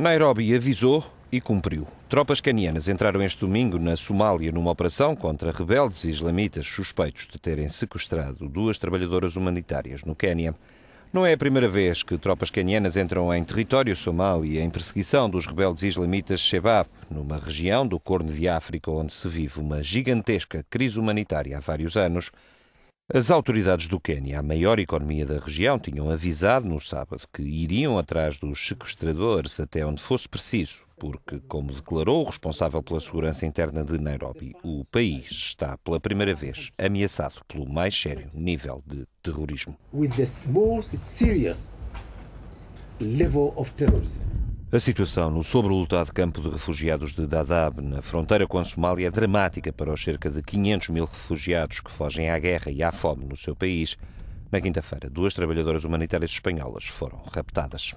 Nairobi avisou e cumpriu. Tropas canianas entraram este domingo na Somália numa operação contra rebeldes islamitas suspeitos de terem sequestrado duas trabalhadoras humanitárias no Quênia. Não é a primeira vez que tropas canianas entram em território somali em perseguição dos rebeldes islamitas Shebab, numa região do Corno de África onde se vive uma gigantesca crise humanitária há vários anos. As autoridades do Quênia, a maior economia da região, tinham avisado no sábado que iriam atrás dos sequestradores até onde fosse preciso, porque, como declarou o responsável pela segurança interna de Nairobi, o país está pela primeira vez ameaçado pelo mais sério nível de terrorismo. With the most serious level of terrorism. A situação no sobrelotado campo de refugiados de Dadaab, na fronteira com a Somália, é dramática para os cerca de 500 mil refugiados que fogem à guerra e à fome no seu país. Na quinta-feira, duas trabalhadoras humanitárias espanholas foram raptadas.